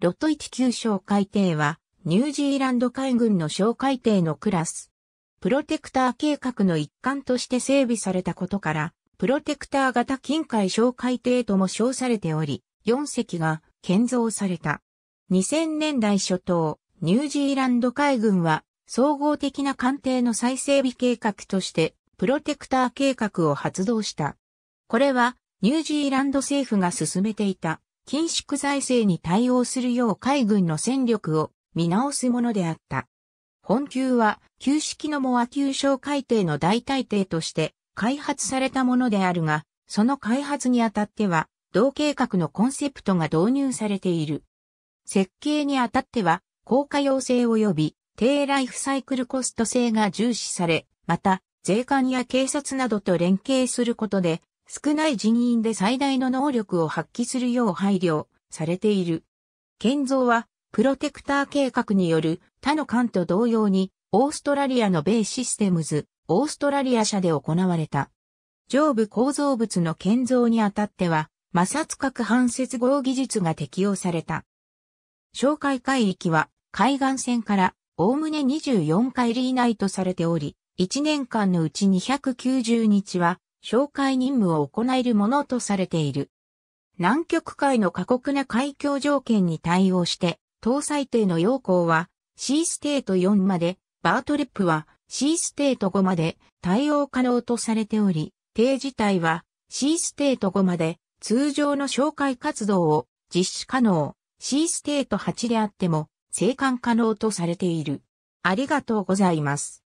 ロット19小海艇は、ニュージーランド海軍の小海艇のクラス。プロテクター計画の一環として整備されたことから、プロテクター型近海小海艇とも称されており、4隻が建造された。2000年代初頭、ニュージーランド海軍は、総合的な艦艇の再整備計画として、プロテクター計画を発動した。これは、ニュージーランド政府が進めていた緊縮財政に対応するよう海軍の戦力を見直すものであった。本級は旧式のモア級小海底の代替艇として開発されたものであるが、その開発にあたっては、同計画のコンセプトが導入されている。設計にあたっては、効果要性及び、低ライフサイクルコスト性が重視され、また、税関や警察などと連携することで、少ない人員で最大の能力を発揮するよう配慮されている。建造は、プロテクター計画による他の艦と同様に、オーストラリアの米システムズ、オーストラリア社で行われた。上部構造物の建造にあたっては、摩擦核反接合技術が適用された。紹介海域は、海岸線から、おおむね24回リーナイとされており、1年間のうち290日は、紹介任務を行えるものとされている。南極海の過酷な海峡条件に対応して、搭載艇の要項は C ステート4まで、バートレップは C ステート5まで対応可能とされており、艇自体は C ステート5まで通常の紹介活動を実施可能 C ステート8であっても生還可能とされている。ありがとうございます。